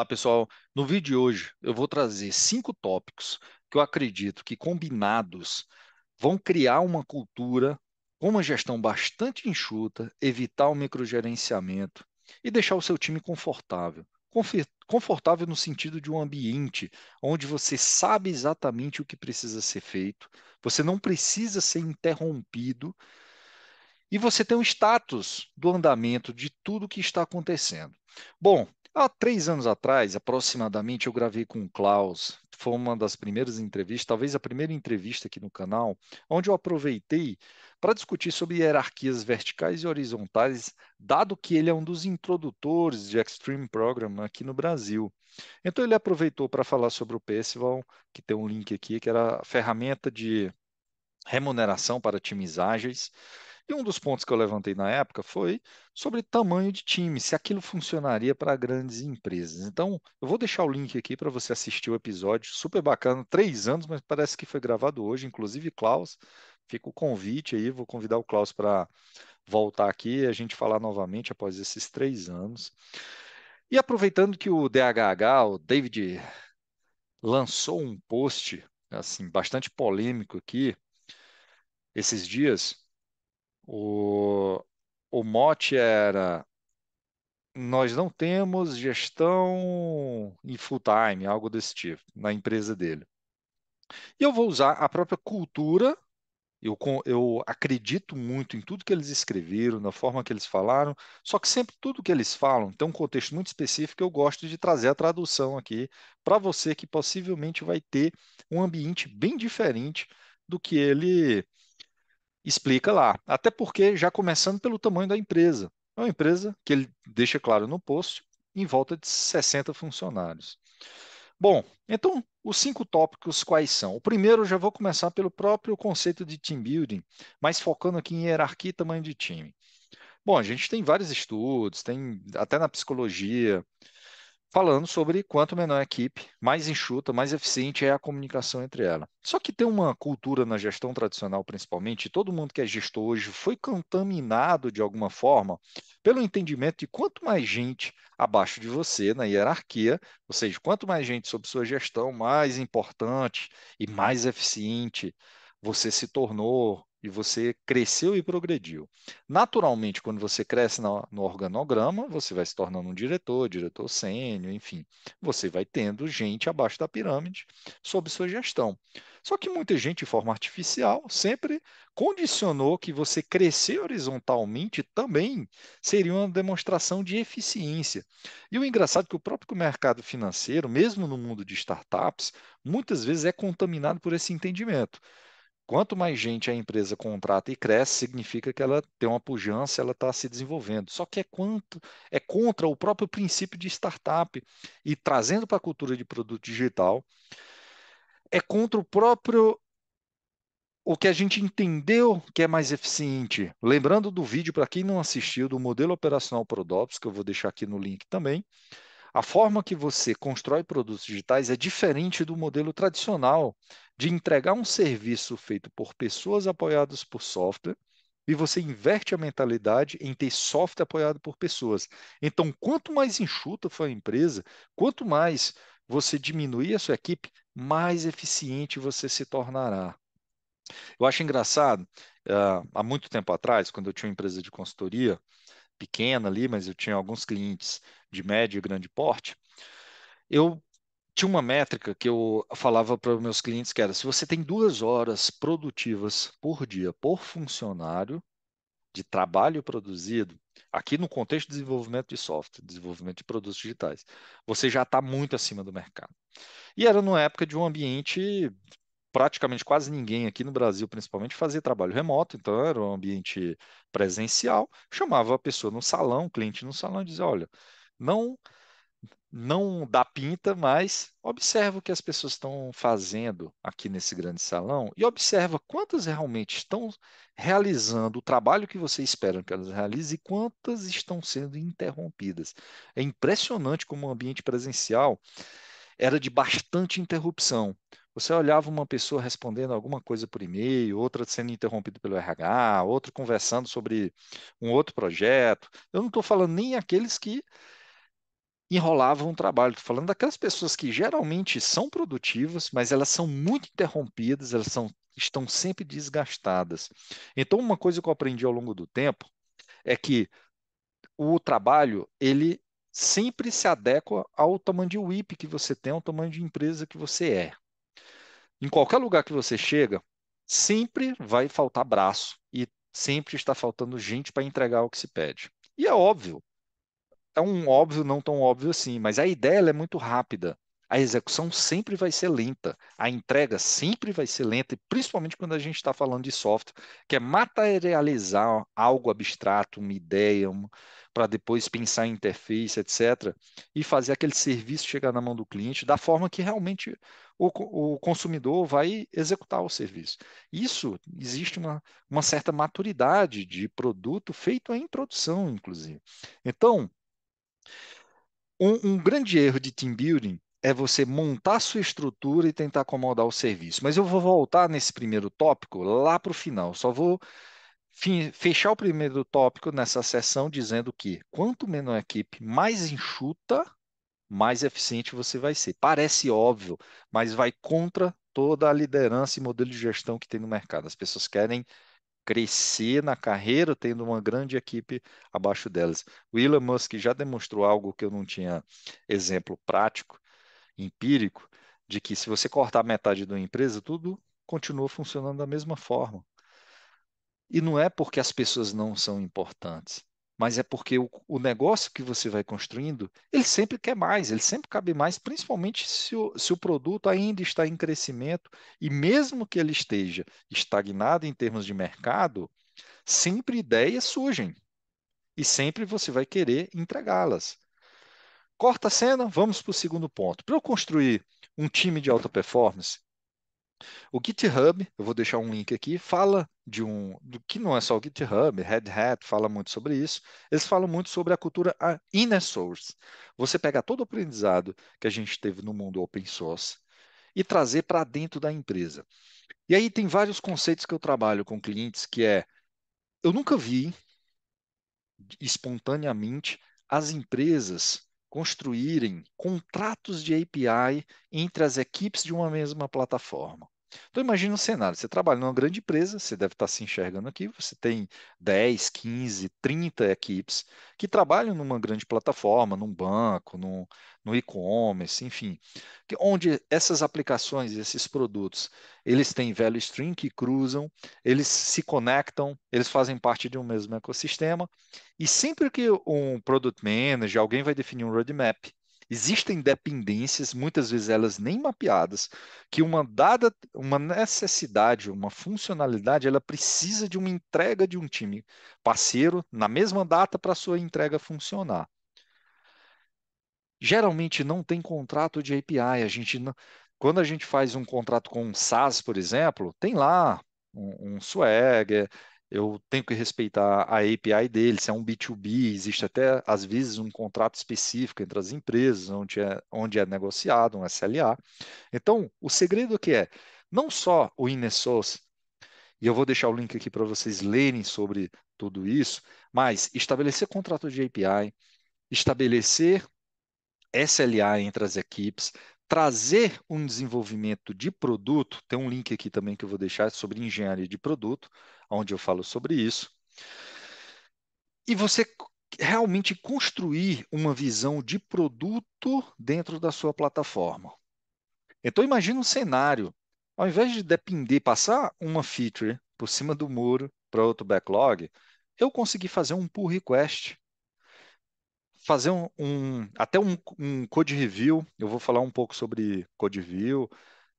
Olá, pessoal. No vídeo de hoje, eu vou trazer cinco tópicos que eu acredito que combinados vão criar uma cultura com uma gestão bastante enxuta, evitar o microgerenciamento e deixar o seu time confortável. Confortável no sentido de um ambiente onde você sabe exatamente o que precisa ser feito, você não precisa ser interrompido e você tem um status do andamento de tudo que está acontecendo. Bom, Há três anos atrás, aproximadamente, eu gravei com o Klaus. Foi uma das primeiras entrevistas, talvez a primeira entrevista aqui no canal, onde eu aproveitei para discutir sobre hierarquias verticais e horizontais, dado que ele é um dos introdutores de Extreme Program aqui no Brasil. Então, ele aproveitou para falar sobre o Percival, que tem um link aqui, que era a ferramenta de remuneração para times ágeis. E um dos pontos que eu levantei na época foi sobre tamanho de time, se aquilo funcionaria para grandes empresas. Então, eu vou deixar o link aqui para você assistir o episódio, super bacana, três anos, mas parece que foi gravado hoje, inclusive Klaus. Fica o convite aí, vou convidar o Klaus para voltar aqui e a gente falar novamente após esses três anos. E aproveitando que o DHH, o David, lançou um post assim bastante polêmico aqui esses dias, o, o mote era: nós não temos gestão em full time, algo desse tipo, na empresa dele. E eu vou usar a própria cultura. Eu, eu acredito muito em tudo que eles escreveram, na forma que eles falaram, só que sempre tudo que eles falam tem um contexto muito específico. Eu gosto de trazer a tradução aqui para você que possivelmente vai ter um ambiente bem diferente do que ele explica lá. Até porque, já começando pelo tamanho da empresa. É uma empresa que ele deixa claro no post, em volta de 60 funcionários. Bom, então os cinco tópicos quais são? O primeiro eu já vou começar pelo próprio conceito de team building, mas focando aqui em hierarquia e tamanho de time. Bom, a gente tem vários estudos, tem até na psicologia, falando sobre quanto menor a equipe, mais enxuta, mais eficiente é a comunicação entre ela. Só que tem uma cultura na gestão tradicional, principalmente, todo mundo que é gestor hoje foi contaminado de alguma forma pelo entendimento de quanto mais gente abaixo de você na hierarquia, ou seja, quanto mais gente sob sua gestão, mais importante e mais eficiente você se tornou, e você cresceu e progrediu. Naturalmente, quando você cresce no, no organograma, você vai se tornando um diretor, diretor sênior, enfim, você vai tendo gente abaixo da pirâmide sob sua gestão. Só que muita gente, de forma artificial, sempre condicionou que você crescer horizontalmente também seria uma demonstração de eficiência. E o engraçado é que o próprio mercado financeiro, mesmo no mundo de startups, muitas vezes é contaminado por esse entendimento. Quanto mais gente a empresa contrata e cresce, significa que ela tem uma pujança, ela está se desenvolvendo. Só que é, quanto, é contra o próprio princípio de startup e trazendo para a cultura de produto digital, é contra o próprio o que a gente entendeu que é mais eficiente. Lembrando do vídeo para quem não assistiu do modelo operacional Prodops, que eu vou deixar aqui no link também. A forma que você constrói produtos digitais é diferente do modelo tradicional de entregar um serviço feito por pessoas apoiadas por software e você inverte a mentalidade em ter software apoiado por pessoas. Então, quanto mais enxuta for a empresa, quanto mais você diminuir a sua equipe, mais eficiente você se tornará. Eu acho engraçado, ah, há muito tempo atrás, quando eu tinha uma empresa de consultoria, pequena ali, mas eu tinha alguns clientes de médio e grande porte, eu tinha uma métrica que eu falava para os meus clientes que era se você tem duas horas produtivas por dia por funcionário de trabalho produzido, aqui no contexto de desenvolvimento de software, desenvolvimento de produtos digitais, você já está muito acima do mercado. E era numa época de um ambiente praticamente quase ninguém aqui no Brasil, principalmente, fazia trabalho remoto, então era um ambiente presencial. Chamava a pessoa no salão, o cliente no salão, e dizia: olha, não não dá pinta, mas observa o que as pessoas estão fazendo aqui nesse grande salão e observa quantas realmente estão realizando o trabalho que você espera que elas realizem e quantas estão sendo interrompidas. É impressionante como o ambiente presencial era de bastante interrupção. Você olhava uma pessoa respondendo alguma coisa por e-mail, outra sendo interrompida pelo RH, outra conversando sobre um outro projeto. Eu não estou falando nem aqueles que enrolavam o trabalho, estou falando daquelas pessoas que geralmente são produtivas, mas elas são muito interrompidas, elas são, estão sempre desgastadas. Então, uma coisa que eu aprendi ao longo do tempo é que o trabalho, ele sempre se adequa ao tamanho de WIP que você tem, ao tamanho de empresa que você é. Em qualquer lugar que você chega, sempre vai faltar braço e sempre está faltando gente para entregar o que se pede. E é óbvio. É um óbvio não tão óbvio assim, mas a ideia é muito rápida. A execução sempre vai ser lenta, a entrega sempre vai ser lenta, e principalmente quando a gente está falando de software, que é materializar algo abstrato, uma ideia, para depois pensar em interface, etc., e fazer aquele serviço chegar na mão do cliente da forma que realmente o, o consumidor vai executar o serviço. Isso existe uma, uma certa maturidade de produto feito em produção, inclusive. Então, um, um grande erro de team building é você montar sua estrutura e tentar acomodar o serviço. Mas eu vou voltar nesse primeiro tópico lá para o final. Só vou fechar o primeiro tópico nessa sessão dizendo que quanto menor a equipe, mais enxuta mais eficiente você vai ser. Parece óbvio, mas vai contra toda a liderança e modelo de gestão que tem no mercado. As pessoas querem crescer na carreira tendo uma grande equipe abaixo delas. O Elon Musk já demonstrou algo que eu não tinha exemplo prático, empírico, de que se você cortar metade de uma empresa, tudo continua funcionando da mesma forma. E não é porque as pessoas não são importantes, mas é porque o, o, negócio que você vai construindo, ele sempre quer mais, ele sempre cabe mais, principalmente se o, se o produto ainda está em crescimento e mesmo que ele esteja estagnado em termos de mercado, sempre ideias surgem e sempre você vai querer entregá-las. Corta a cena, vamos para o segundo ponto. Para eu construir um time de alta performance, o GitHub, eu vou deixar um link aqui, fala de um, do que não é só o GitHub, Red Hat fala muito sobre isso. Eles falam muito sobre a cultura inner source. Você pega todo o aprendizado que a gente teve no mundo open source e trazer para dentro da empresa. E aí tem vários conceitos que eu trabalho com clientes que é eu nunca vi espontaneamente as empresas construírem contratos de API entre as equipes de uma mesma plataforma. Então imagine um cenário, você trabalha numa grande empresa, você deve estar se enxergando aqui, você tem 10, 15, 30 equipes que trabalham numa grande plataforma, num banco, num, no e-commerce, enfim, que, onde essas aplicações, esses produtos, eles têm value stream que cruzam, eles se conectam, eles fazem parte de um mesmo ecossistema, e sempre que um product manager, alguém vai definir um roadmap, Existem dependências, muitas vezes elas nem mapeadas, que uma dada, uma necessidade, uma funcionalidade, ela precisa de uma entrega de um time parceiro na mesma data para sua entrega funcionar. Geralmente não tem contrato de API, a gente não, quando a gente faz um contrato com um SaaS, por exemplo, tem lá um, um swagger, eu tenho que respeitar a API dele, se é um B2B, existe até, às vezes, um contrato específico entre as empresas, onde é, onde é negociado um SLA. Então, o segredo que é, não só o inner e eu vou deixar o link aqui para vocês lerem sobre tudo isso, mas estabelecer contrato de API, estabelecer SLA entre as equipes, trazer um desenvolvimento de produto, tem um link aqui também que eu vou deixar sobre engenharia de produto, onde eu falo sobre isso. E você realmente construir uma visão de produto dentro da sua plataforma. Então imagina um cenário, ao invés de depender passar uma feature por cima do muro para outro backlog, eu consegui fazer um pull request, fazer um, um até um, um code review. Eu vou falar um pouco sobre code review,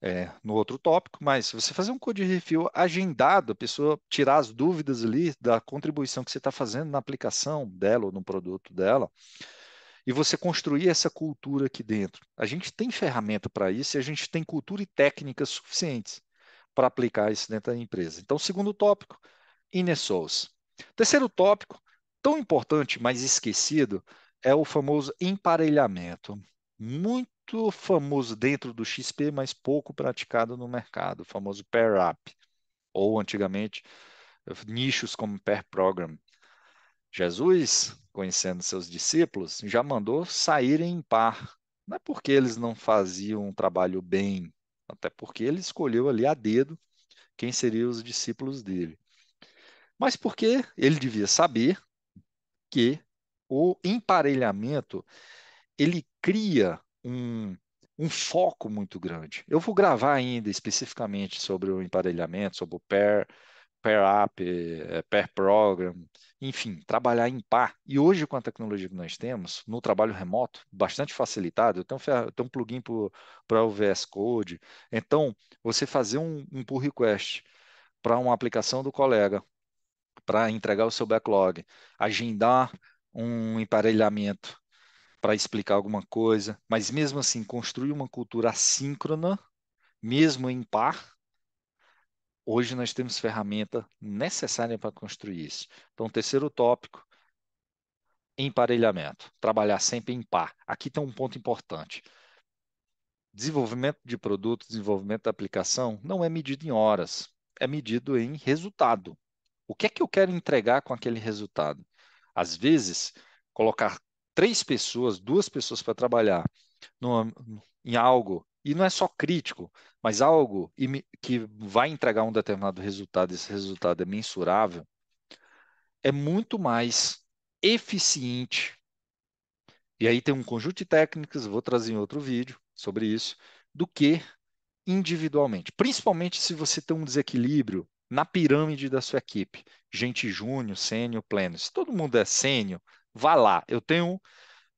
é, no outro tópico, mas se você fazer um code review agendado, a pessoa tirar as dúvidas ali da contribuição que você está fazendo na aplicação dela ou no produto dela, e você construir essa cultura aqui dentro. A gente tem ferramenta para isso e a gente tem cultura e técnicas suficientes para aplicar isso dentro da empresa. Então, segundo tópico, inner Terceiro tópico, tão importante, mas esquecido, é o famoso emparelhamento. Muito muito famoso dentro do XP, mas pouco praticado no mercado, o famoso pair up, ou antigamente nichos como pair program. Jesus, conhecendo seus discípulos, já mandou saírem em par. Não é porque eles não faziam um trabalho bem, até porque ele escolheu ali a dedo quem seriam os discípulos dele. Mas porque ele devia saber que o emparelhamento ele cria um, um foco muito grande. Eu vou gravar ainda especificamente sobre o emparelhamento, sobre o pair, pair up, eh, pair program, enfim, trabalhar em par. E hoje, com a tecnologia que nós temos, no trabalho remoto, bastante facilitado, eu tenho, eu tenho um plugin para o VS Code. Então, você fazer um, um pull request para uma aplicação do colega, para entregar o seu backlog, agendar um emparelhamento para explicar alguma coisa, mas mesmo assim, construir uma cultura assíncrona, mesmo em par, hoje nós temos ferramenta necessária para construir isso. Então, terceiro tópico, emparelhamento, trabalhar sempre em par. Aqui tem um ponto importante. Desenvolvimento de produto, desenvolvimento da aplicação não é medido em horas, é medido em resultado. O que é que eu quero entregar com aquele resultado? Às vezes, colocar três pessoas, duas pessoas para trabalhar no, em algo, e não é só crítico, mas algo que vai entregar um determinado resultado, esse resultado é mensurável, é muito mais eficiente. E aí tem um conjunto de técnicas, vou trazer em outro vídeo sobre isso, do que individualmente. Principalmente se você tem um desequilíbrio na pirâmide da sua equipe. Gente júnior, sênior, pleno. Se todo mundo é sênior, vá lá. Eu tenho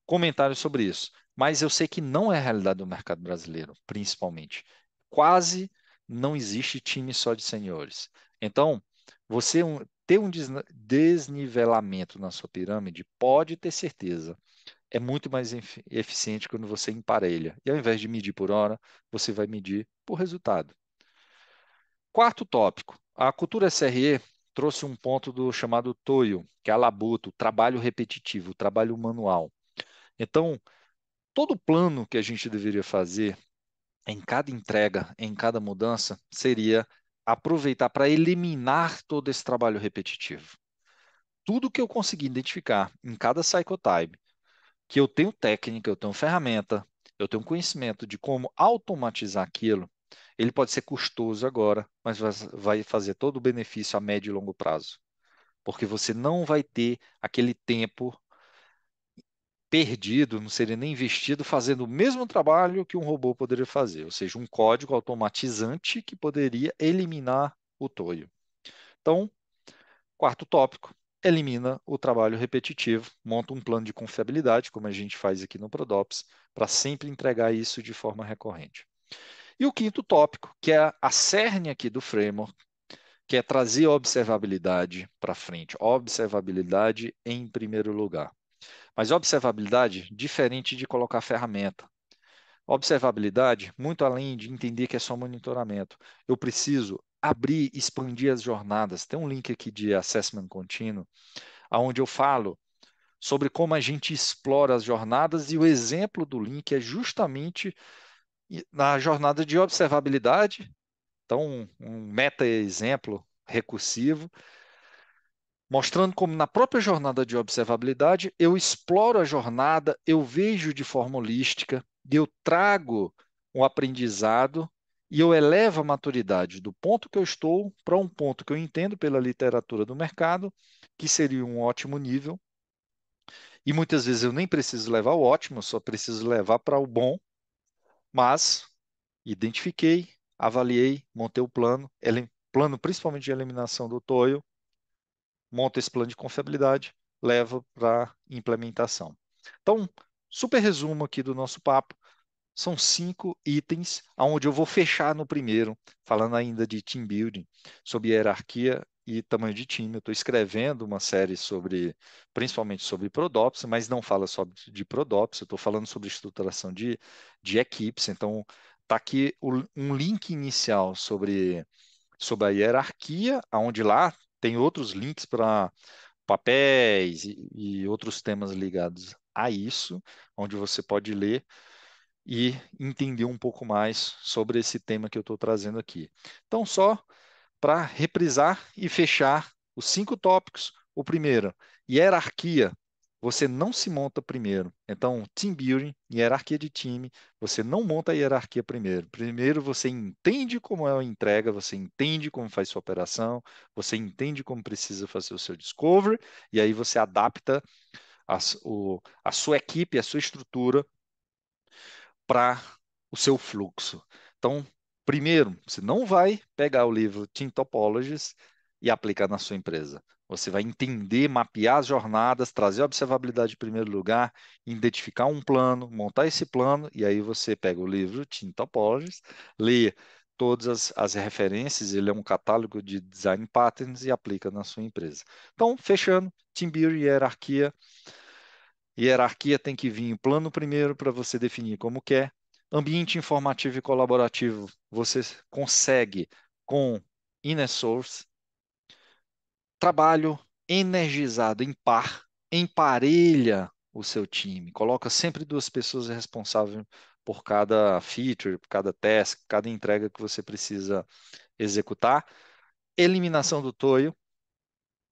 comentários sobre isso, mas eu sei que não é a realidade do mercado brasileiro, principalmente. Quase não existe time só de senhores. Então, você ter um desnivelamento na sua pirâmide, pode ter certeza, é muito mais eficiente quando você emparelha. E ao invés de medir por hora, você vai medir por resultado. Quarto tópico: a cultura SRE trouxe um ponto do chamado toio, que é a labuta, o trabalho repetitivo, o trabalho manual. Então, todo plano que a gente deveria fazer em cada entrega, em cada mudança, seria aproveitar para eliminar todo esse trabalho repetitivo. Tudo que eu consegui identificar em cada psychotype, que eu tenho técnica, eu tenho ferramenta, eu tenho conhecimento de como automatizar aquilo, ele pode ser custoso agora, mas vai fazer todo o benefício a médio e longo prazo. Porque você não vai ter aquele tempo perdido, não seria nem investido, fazendo o mesmo trabalho que um robô poderia fazer, ou seja, um código automatizante que poderia eliminar o toio. Então, quarto tópico, elimina o trabalho repetitivo, monta um plano de confiabilidade, como a gente faz aqui no Prodops, para sempre entregar isso de forma recorrente. E o quinto tópico, que é a cerne aqui do framework, que é trazer observabilidade para frente. Observabilidade em primeiro lugar. Mas observabilidade diferente de colocar ferramenta. Observabilidade, muito além de entender que é só monitoramento, eu preciso abrir, expandir as jornadas. Tem um link aqui de assessment contínuo, aonde eu falo sobre como a gente explora as jornadas e o exemplo do link é justamente na jornada de observabilidade, então um meta-exemplo recursivo, mostrando como na própria jornada de observabilidade eu exploro a jornada, eu vejo de forma holística, eu trago um aprendizado e eu elevo a maturidade do ponto que eu estou para um ponto que eu entendo pela literatura do mercado, que seria um ótimo nível. E muitas vezes eu nem preciso levar o ótimo, eu só preciso levar para o bom, mas identifiquei, avaliei, montei o plano, plano principalmente de eliminação do toil, monta esse plano de confiabilidade, leva para implementação. Então, super resumo aqui do nosso papo. São cinco itens, onde eu vou fechar no primeiro, falando ainda de team building, sobre hierarquia e tamanho de time. Eu estou escrevendo uma série sobre, principalmente sobre prodops, mas não fala só de prodops. eu estou falando sobre estruturação de, de equipes. Então, está aqui o, um link inicial sobre, sobre a hierarquia, onde lá tem outros links para papéis e, e outros temas ligados a isso, onde você pode ler e entender um pouco mais sobre esse tema que eu estou trazendo aqui. Então, só para reprisar e fechar os cinco tópicos. O primeiro, hierarquia. Você não se monta primeiro. Então, team building, hierarquia de time, você não monta a hierarquia primeiro. Primeiro você entende como é a entrega, você entende como faz sua operação, você entende como precisa fazer o seu discovery, e aí você adapta a, o, a sua equipe, a sua estrutura para o seu fluxo. Então, Primeiro, você não vai pegar o livro Team Topologies e aplicar na sua empresa. Você vai entender, mapear as jornadas, trazer a observabilidade em primeiro lugar, identificar um plano, montar esse plano, e aí você pega o livro Team Topologies, lê todas as, as, referências, ele é um catálogo de design patterns e aplica na sua empresa. Então, fechando, team e hierarquia. Hierarquia tem que vir em plano primeiro para você definir como quer, Ambiente informativo e colaborativo você consegue com Inesource Trabalho energizado, em par, emparelha o seu time. Coloca sempre duas pessoas responsáveis por cada feature, por cada task, cada entrega que você precisa executar. Eliminação do toio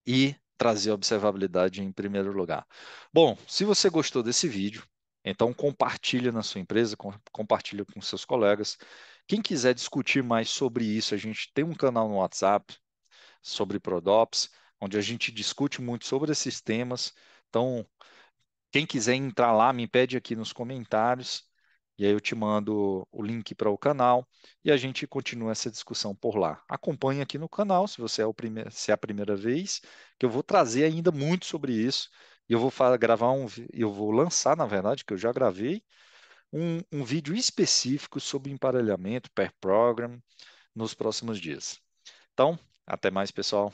e trazer observabilidade em primeiro lugar. Bom, se você gostou desse vídeo, então compartilha na sua empresa, compartilha com seus colegas. Quem quiser discutir mais sobre isso, a gente tem um canal no WhatsApp sobre Prodops, onde a gente discute muito sobre esses temas. Então, quem quiser entrar lá, me pede aqui nos comentários e aí eu te mando o link para o canal e a gente continua essa discussão por lá. Acompanhe aqui no canal, se você é, o se é a primeira vez, que eu vou trazer ainda muito sobre isso. E eu vou gravar um, eu vou lançar, na verdade, que eu já gravei, um, um vídeo específico sobre emparelhamento per program nos próximos dias. Então, até mais, pessoal.